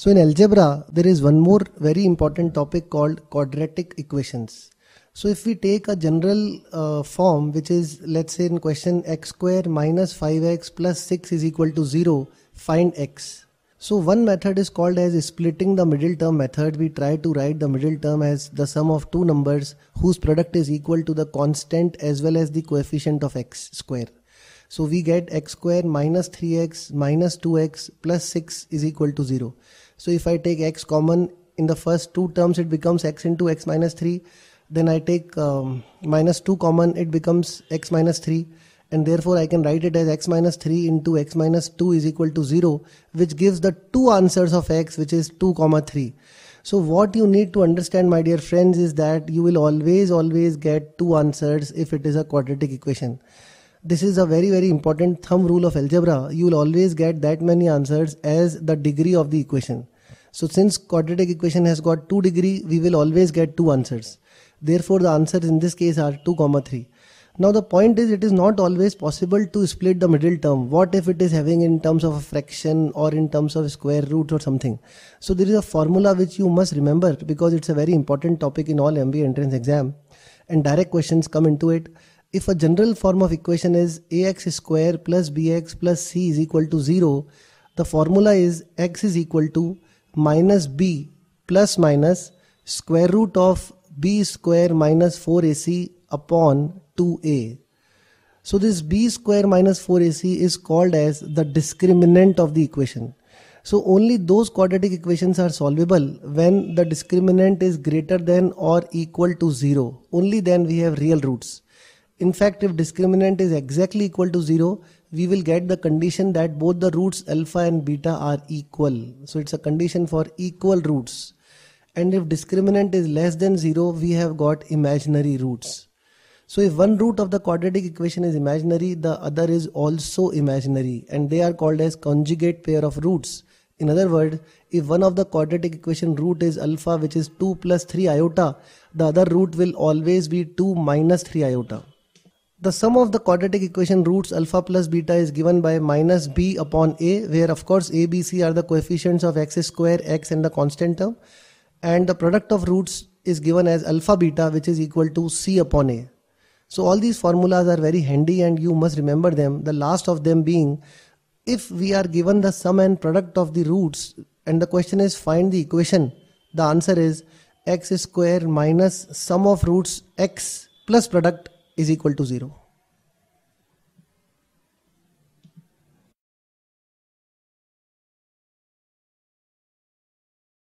So in algebra, there is one more very important topic called quadratic equations. So if we take a general uh, form, which is let's say in question x square minus 5x plus 6 is equal to 0, find x. So one method is called as splitting the middle term method. We try to write the middle term as the sum of two numbers whose product is equal to the constant as well as the coefficient of x square. So we get x square minus 3x minus 2x plus 6 is equal to 0. So if I take x common in the first two terms, it becomes x into x minus 3. Then I take um, minus 2 common, it becomes x minus 3. And therefore, I can write it as x minus 3 into x minus 2 is equal to 0, which gives the two answers of x, which is 2 comma 3. So what you need to understand, my dear friends, is that you will always, always get two answers if it is a quadratic equation this is a very very important thumb rule of algebra you will always get that many answers as the degree of the equation so since quadratic equation has got 2 degree we will always get 2 answers therefore the answers in this case are 2 comma 3 now the point is it is not always possible to split the middle term what if it is having in terms of a fraction or in terms of square root or something so there is a formula which you must remember because it's a very important topic in all mba entrance exam and direct questions come into it if a general form of equation is ax square plus bx plus c is equal to 0, the formula is x is equal to minus b plus minus square root of b square minus 4ac upon 2a. So this b square minus 4ac is called as the discriminant of the equation. So only those quadratic equations are solvable when the discriminant is greater than or equal to 0. Only then we have real roots. In fact, if discriminant is exactly equal to 0, we will get the condition that both the roots alpha and beta are equal. So it's a condition for equal roots. And if discriminant is less than 0, we have got imaginary roots. So if one root of the quadratic equation is imaginary, the other is also imaginary and they are called as conjugate pair of roots. In other words, if one of the quadratic equation root is alpha which is 2 plus 3 iota, the other root will always be 2 minus 3 iota. The sum of the quadratic equation roots alpha plus beta is given by minus b upon a where of course a, b, c are the coefficients of x square, x and the constant term and the product of roots is given as alpha beta which is equal to c upon a. So all these formulas are very handy and you must remember them the last of them being if we are given the sum and product of the roots and the question is find the equation the answer is x square minus sum of roots x plus product is equal to zero